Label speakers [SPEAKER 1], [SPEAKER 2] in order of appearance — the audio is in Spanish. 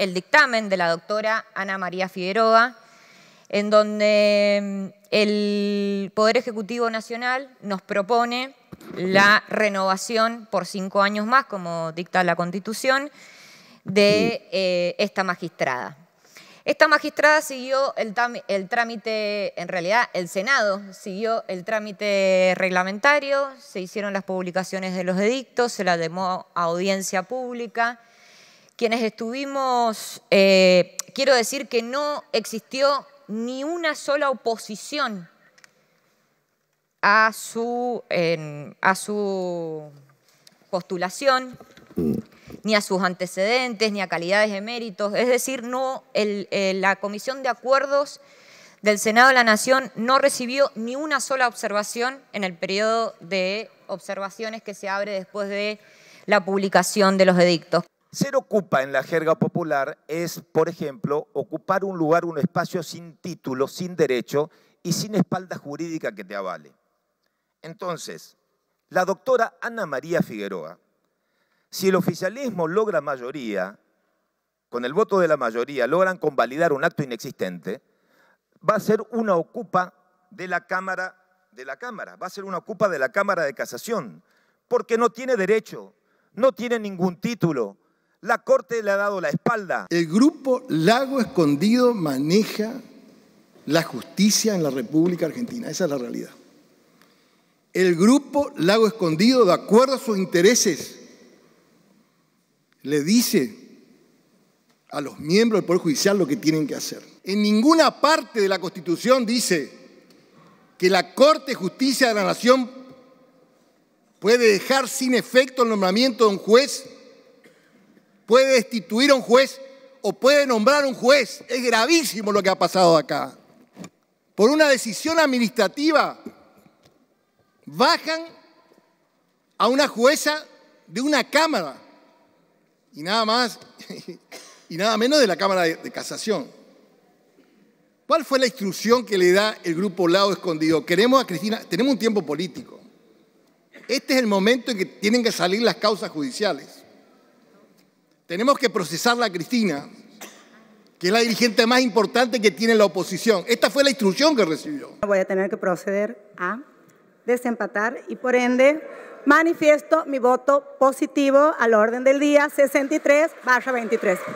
[SPEAKER 1] el dictamen de la doctora Ana María Figueroa, en donde mm, el Poder Ejecutivo Nacional nos propone la renovación por cinco años más, como dicta la Constitución, de eh, esta magistrada. Esta magistrada siguió el, el, trámite, en realidad el Senado siguió el trámite reglamentario, se hicieron las publicaciones de los edictos, se la demó a audiencia pública, quienes estuvimos, eh, quiero decir que no existió ni una sola oposición a su, a su postulación, ni a sus antecedentes, ni a calidades de méritos. Es decir, no, la Comisión de Acuerdos del Senado de la Nación no recibió ni una sola observación en el periodo de observaciones que se abre después de la publicación de los edictos. Ser ocupa en la jerga popular
[SPEAKER 2] es, por ejemplo, ocupar un lugar, un espacio sin título, sin derecho y sin espalda jurídica que te avale. Entonces, la doctora Ana María Figueroa, si el oficialismo logra mayoría, con el voto de la mayoría logran convalidar un acto inexistente, va a ser una ocupa de la Cámara de la Cámara, va a ser una ocupa de la Cámara de Casación, porque no tiene derecho, no tiene ningún título, la corte le ha dado la espalda.
[SPEAKER 3] El grupo Lago Escondido maneja la justicia en la República Argentina. Esa es la realidad. El grupo Lago Escondido, de acuerdo a sus intereses, le dice a los miembros del Poder Judicial lo que tienen que hacer. En ninguna parte de la Constitución dice que la Corte de Justicia de la Nación puede dejar sin efecto el nombramiento de un juez puede destituir a un juez o puede nombrar a un juez. Es gravísimo lo que ha pasado acá. Por una decisión administrativa, bajan a una jueza de una cámara y nada más y nada menos de la Cámara de, Casación. ¿Cuál fue la instrucción que le da el grupo Lado Escondido? Queremos a Cristina, tenemos un tiempo político. Este es el momento en que tienen que salir las causas judiciales. Tenemos que procesarla a Cristina, que es la dirigente más importante que tiene la oposición. Esta fue la instrucción que recibió.
[SPEAKER 1] Voy a tener que proceder a desempatar y por ende manifiesto mi voto positivo al orden del día 63 23.